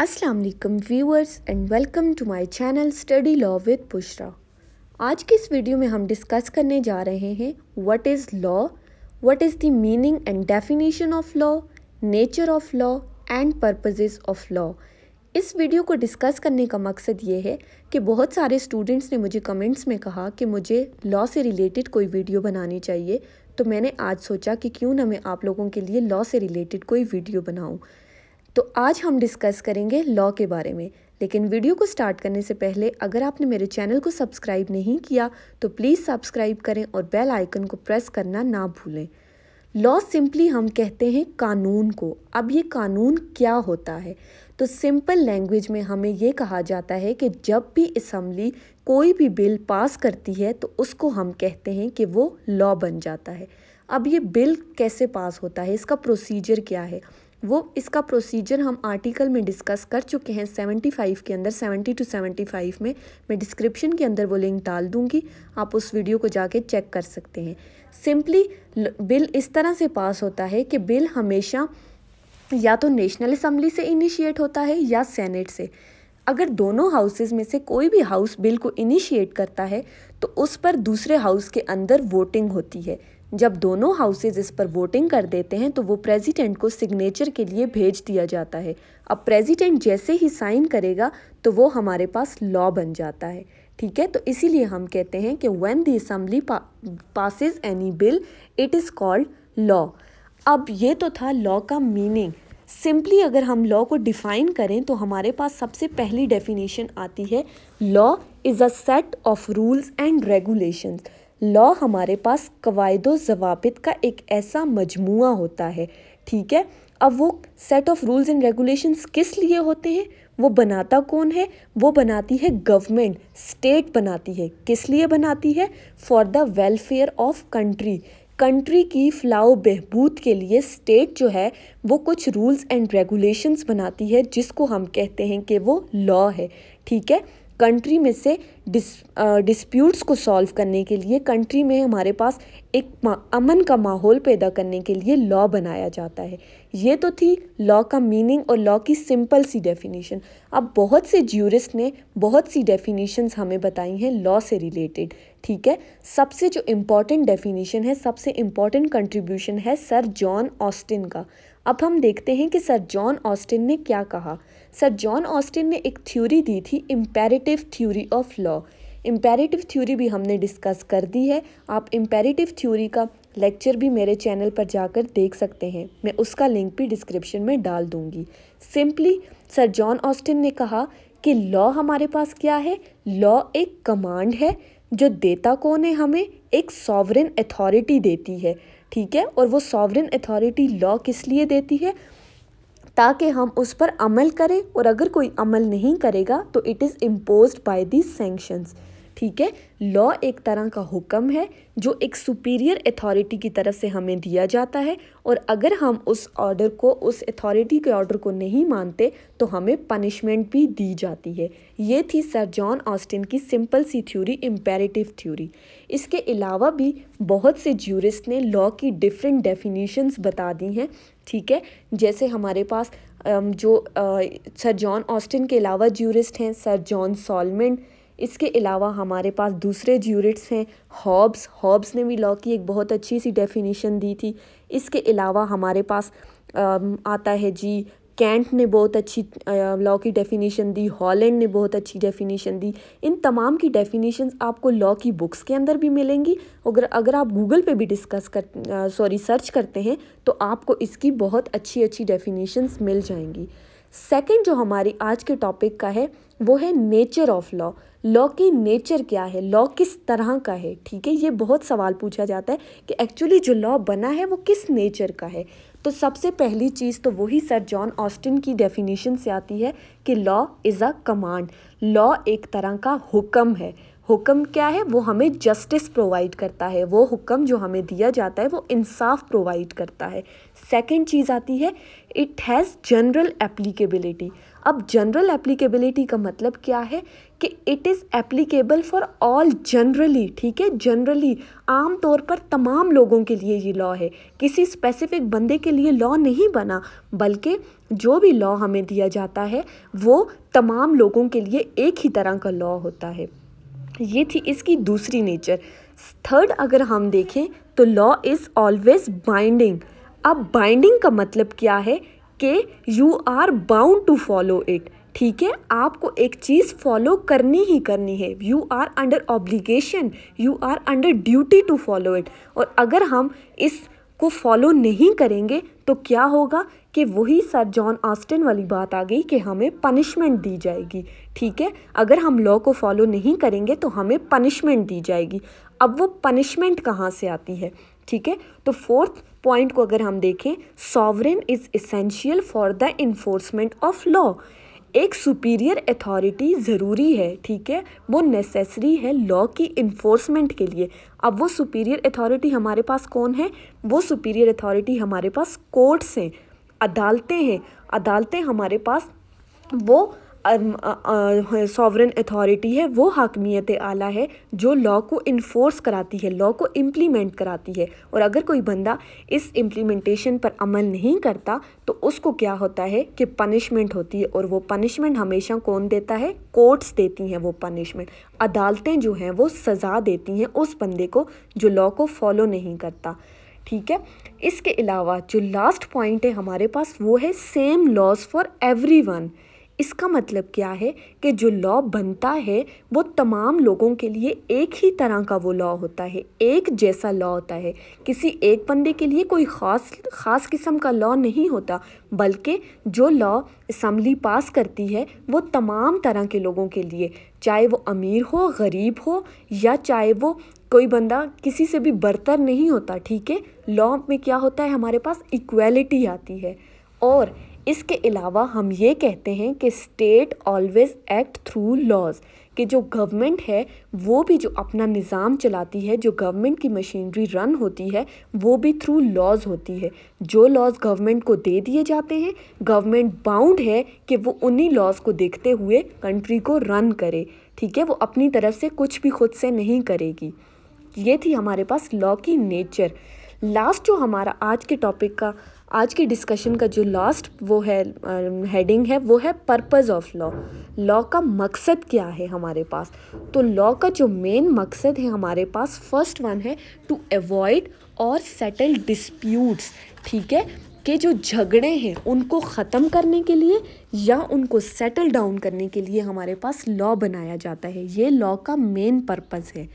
Aslam viewers and welcome to my channel study law with Bushra आज के इस वीडियो में हम डिस्कस करने जा रहे हैं what is law what is the meaning and definition of law nature of law and purposes of law इस वीडियो को डिस्कस करने का मकसद ये है कि बहुत सारे स्टूडेंट्स ने मुझे कमेंट्स में कहा कि मुझे लॉ से रिलेटेड कोई वीडियो बनानी चाहिए तो मैंने आज सोचा कि क्यों ना मैं आप लोगों के लिए लॉ से रिलेटेड कोई वीडियो बनाऊँ तो आज हम डिस्कस करेंगे लॉ के बारे में लेकिन वीडियो को स्टार्ट करने से पहले अगर आपने मेरे चैनल को सब्सक्राइब नहीं किया तो प्लीज़ सब्सक्राइब करें और बेल आइकन को प्रेस करना ना भूलें लॉ सिंपली हम कहते हैं कानून को अब ये कानून क्या होता है तो सिंपल लैंग्वेज में हमें ये कहा जाता है कि जब भी इसम्बली कोई भी बिल पास करती है तो उसको हम कहते हैं कि वो लॉ बन जाता है अब ये बिल कैसे पास होता है इसका प्रोसीजर क्या है वो इसका प्रोसीजर हम आर्टिकल में डिस्कस कर चुके हैं 75 के अंदर 70 टू 75 में मैं डिस्क्रिप्शन के अंदर वो लिंक डाल दूंगी आप उस वीडियो को जाके चेक कर सकते हैं सिंपली बिल इस तरह से पास होता है कि बिल हमेशा या तो नेशनल असम्बली से इनिशिएट होता है या सेनेट से अगर दोनों हाउसेज में से कोई भी हाउस बिल को इनिशिएट करता है तो उस पर दूसरे हाउस के अंदर वोटिंग होती है जब दोनों हाउसेज इस पर वोटिंग कर देते हैं तो वो प्रेसिडेंट को सिग्नेचर के लिए भेज दिया जाता है अब प्रेसिडेंट जैसे ही साइन करेगा तो वो हमारे पास लॉ बन जाता है ठीक है तो इसीलिए हम कहते हैं कि when the assembly passes any bill it is called law अब ये तो था लॉ का मीनिंग सिंपली अगर हम लॉ को डिफ़ाइन करें तो हमारे पास सबसे पहली डेफिनेशन आती है law is a set of rules and regulations law हमारे पास कवायद जवाबित का एक ऐसा मजमु होता है ठीक है अब वो set of rules and regulations किस लिए होते हैं वो बनाता कौन है वो बनाती है गवर्नमेंट स्टेट बनाती है किस लिए बनाती है for the welfare of country country की फलाह बहबूद के लिए स्टेट जो है वो कुछ रूल्स एंड रेगुलेशंस बनाती है जिसको हम कहते हैं कि वो लॉ है ठीक है कंट्री में से डिस डिस्प्यूट्स uh, को सॉल्व करने के लिए कंट्री में हमारे पास एक अमन का माहौल पैदा करने के लिए लॉ बनाया जाता है ये तो थी लॉ का मीनिंग और लॉ की सिंपल सी डेफिनेशन अब बहुत से ज्यूरिस्ट ने बहुत सी डेफिनेशंस हमें बताई हैं लॉ से रिलेटेड ठीक है सबसे जो इम्पॉर्टेंट डेफिनेशन है सबसे इम्पॉर्टेंट कंट्रीब्यूशन है सर जॉन ऑस्टिन का अब हम देखते हैं कि सर जॉन ऑस्टिन ने क्या कहा सर जॉन ऑस्टिन ने एक थ्योरी दी थी imperative theory of law imperative theory भी हमने डिस्कस कर दी है आप इम्पेरेटिव थ्योरी का लेक्चर भी मेरे चैनल पर जाकर देख सकते हैं मैं उसका लिंक भी डिस्क्रिप्शन में डाल दूंगी सिंपली सर जॉन ऑस्टिन ने कहा कि लॉ हमारे पास क्या है लॉ एक कमांड है जो देता कौन है हमें एक सॉवरेन अथॉरिटी देती है ठीक है और वो सॉवरन अथॉरिटी लॉ किस लिए देती है ताकि हम उस पर अमल करें और अगर कोई अमल नहीं करेगा तो it is impose by the sanctions ठीक है लॉ एक तरह का हुक्म है जो एक सुपीरियर अथॉरिटी की तरफ से हमें दिया जाता है और अगर हम उस ऑर्डर को उस अथॉरिटी के ऑर्डर को नहीं मानते तो हमें पनिशमेंट भी दी जाती है ये थी सर जॉन ऑस्टिन की सिंपल सी थ्योरी इम्पेरेटिव थ्योरी इसके अलावा भी बहुत से ज्यूरिस्ट ने लॉ की डिफरेंट डेफिनेशनस बता दी हैं ठीक है जैसे हमारे पास जो सर जॉन ऑस्टिन के अलावा ज्यूरिस्ट हैं सर जॉन सॉलमेंट इसके अलावा हमारे पास दूसरे ज्यूरिट्स हैं हॉब्स हॉब्स ने भी लॉ की एक बहुत अच्छी सी डेफिनेशन दी थी इसके अलावा हमारे पास आता है जी कैंट ने बहुत अच्छी लॉ की डेफिनेशन दी हॉलैंड ने बहुत अच्छी डेफिनेशन दी इन तमाम की डेफिनेशन आपको लॉ की बुक्स के अंदर भी मिलेंगी अगर अगर आप गूगल पे भी डिस्कस कर सॉरी सर्च करते हैं तो आपको इसकी बहुत अच्छी अच्छी डेफिनेशंस मिल जाएंगी सेकंड जो हमारी आज के टॉपिक का है वो है नेचर ऑफ लॉ लॉ की नेचर क्या है लॉ किस तरह का है ठीक है ये बहुत सवाल पूछा जाता है कि एक्चुअली जो लॉ बना है वो किस नेचर का है तो सबसे पहली चीज़ तो वही सर जॉन ऑस्टिन की डेफिनेशन से आती है कि law is a command law एक तरह का हुक्म है हुक्म क्या है वो हमें जस्टिस प्रोवाइड करता है वो हुक्म जो हमें दिया जाता है वो इंसाफ प्रोवाइड करता है सेकंड चीज़ आती है इट हैज़ जनरल एप्लीकेबिलिटी अब जनरल एप्लीकेबिलिटी का मतलब क्या है कि it is applicable for all generally ठीक है जनरली आम तौर पर तमाम लोगों के लिए ये लॉ है किसी स्पेसिफिक बंदे के लिए लॉ नहीं बना बल्कि जो भी लॉ हमें दिया जाता है वो तमाम लोगों के लिए एक ही तरह का लॉ होता है ये थी इसकी दूसरी नेचर थर्ड अगर हम देखें तो लॉ इज़ ऑलवेज बाइंडिंग अब बाइंडिंग का मतलब क्या है कि you are bound to follow it ठीक है आपको एक चीज़ फॉलो करनी ही करनी है you are under obligation you are under duty to follow it और अगर हम इस को फॉलो नहीं करेंगे तो क्या होगा कि वही सर जॉन ऑस्टिन वाली बात आ गई कि हमें पनिशमेंट दी जाएगी ठीक है अगर हम लॉ को फॉलो नहीं करेंगे तो हमें पनिशमेंट दी जाएगी अब वो पनिशमेंट कहाँ से आती है ठीक है तो फोर्थ पॉइंट को अगर हम देखें sovereign is essential for the enforcement of law एक सुपीरियर अथॉरिटी ज़रूरी है ठीक है वो नेसेसरी है लॉ की इन्फोर्समेंट के लिए अब वो सुपीरियर अथॉरिटी हमारे पास कौन है वो सुपीरियर अथॉरिटी हमारे पास कोर्ट्स हैं अदालतें हैं अदालतें हमारे पास वो सॉवरन अथॉरिटी है वो हाकमियत आला है जो लॉ को इन्फोर्स कराती है लॉ को इम्प्लीमेंट कराती है और अगर कोई बंदा इस इम्प्लीमेंटेशन पर अमल नहीं करता तो उसको क्या होता है कि पनिशमेंट होती है और वो पनिशमेंट हमेशा कौन देता है कोर्ट्स देती हैं वो पनिशमेंट अदालतें जो हैं वो सज़ा देती हैं उस बंदे को जो लॉ को फॉलो नहीं करता ठीक है इसके अलावा जो लास्ट पॉइंट है हमारे पास वो है same laws for every one इसका मतलब क्या है कि जो लॉ बनता है वो तमाम लोगों के लिए एक ही तरह का वो लॉ होता है एक जैसा लॉ होता है किसी एक बंदे के लिए कोई ख़ास ख़ास किस्म का लॉ नहीं होता बल्कि जो लॉ असम्बली पास करती है वो तमाम तरह के लोगों के लिए चाहे वो अमीर हो गरीब हो या चाहे वो कोई बंदा किसी से भी बरतर नहीं होता ठीक है लॉ में क्या होता है हमारे पास इक्वलिटी आती है और इसके अलावा हम ये कहते हैं कि state always act through laws कि जो गवर्नमेंट है वो भी जो अपना निज़ाम चलाती है जो गवर्नमेंट की मशीनरी रन होती है वो भी थ्रू लॉज होती है जो लॉज गवर्नमेंट को दे दिए जाते हैं गवर्नमेंट बाउंड है कि वो उन्हीं लॉज को देखते हुए कंट्री को रन करे ठीक है वो अपनी तरफ से कुछ भी खुद से नहीं करेगी ये थी हमारे पास लॉ की नेचर लास्ट जो हमारा आज के टॉपिक का आज के डिस्कशन का जो लास्ट वो है हेडिंग um, है वो है पर्पस ऑफ लॉ लॉ का मकसद क्या है हमारे पास तो लॉ का जो मेन मकसद है हमारे पास फर्स्ट वन है टू अवॉइड और सेटल डिस्प्यूट्स ठीक है के जो झगड़े हैं उनको ख़त्म करने के लिए या उनको सेटल डाउन करने के लिए हमारे पास लॉ बनाया जाता है ये लॉ का मेन पर्पज़ है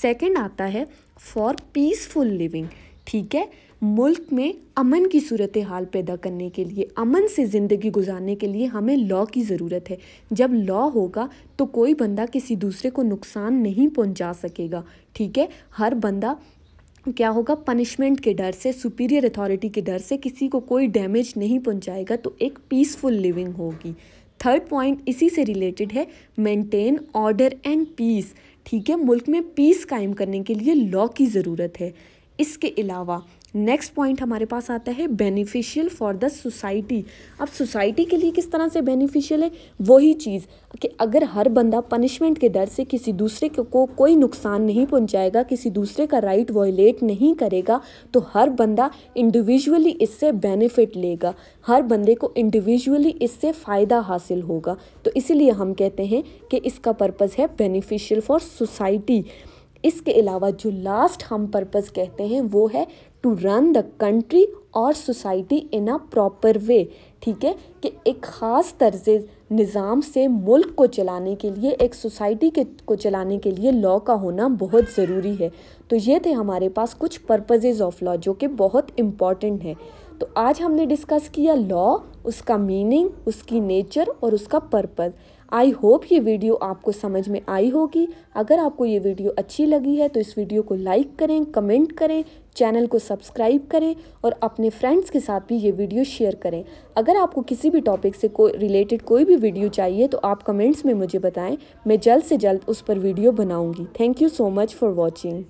सेकेंड आता है फॉर पीसफुल लिविंग ठीक है मुल्क में अमन की सूरत हाल पैदा करने के लिए अमन से ज़िंदगी गुजारने के लिए हमें लॉ की ज़रूरत है जब लॉ होगा तो कोई बंदा किसी दूसरे को नुकसान नहीं पहुंचा सकेगा ठीक है हर बंदा क्या होगा पनिशमेंट के डर से सुपीरियर अथॉरिटी के डर से किसी को कोई डैमेज नहीं पहुंचाएगा तो एक पीसफुल लिविंग होगी थर्ड पॉइंट इसी से रिलेटेड है मेंटेन ऑर्डर एंड पीस ठीक है मुल्क में पीस कायम करने के लिए लॉ की ज़रूरत है इसके अलावा नेक्स्ट पॉइंट हमारे पास आता है बेनिफिशियल फॉर द सोसाइटी अब सोसाइटी के लिए किस तरह से बेनिफिशियल है वही चीज़ कि अगर हर बंदा पनिशमेंट के डर से किसी दूसरे को, को कोई नुकसान नहीं पहुंचाएगा किसी दूसरे का राइट वॉयलेट नहीं करेगा तो हर बंदा इंडिविजुअली इससे बेनिफिट लेगा हर बंदे को इंडिविजुअली इससे फ़ायदा हासिल होगा तो इसीलिए हम कहते हैं कि इसका पर्पज़ है बेनिफिशियल फॉर सोसाइटी इसके अलावा जो लास्ट हम पर्पज़ कहते हैं वो है टू रन द कंट्री और society in a proper way ठीक है कि एक ख़ास तर्ज निज़ाम से मुल्क को चलाने के लिए एक सोसाइटी के को चलाने के लिए लॉ का होना बहुत ज़रूरी है तो ये थे हमारे पास कुछ पर्पजेज़ ऑफ लॉ जो कि बहुत इम्पॉर्टेंट हैं तो आज हमने डिस्कस किया लॉ उसका मीनिंग उसकी नेचर और उसका पर्पज़ आई होप ये वीडियो आपको समझ में आई होगी अगर आपको ये वीडियो अच्छी लगी है तो इस वीडियो को लाइक करें कमेंट करें चैनल को सब्सक्राइब करें और अपने फ्रेंड्स के साथ भी ये वीडियो शेयर करें अगर आपको किसी भी टॉपिक से को रिलेटेड कोई भी वीडियो चाहिए तो आप कमेंट्स में मुझे बताएं मैं जल्द से जल्द उस पर वीडियो बनाऊंगी thank you so much for watching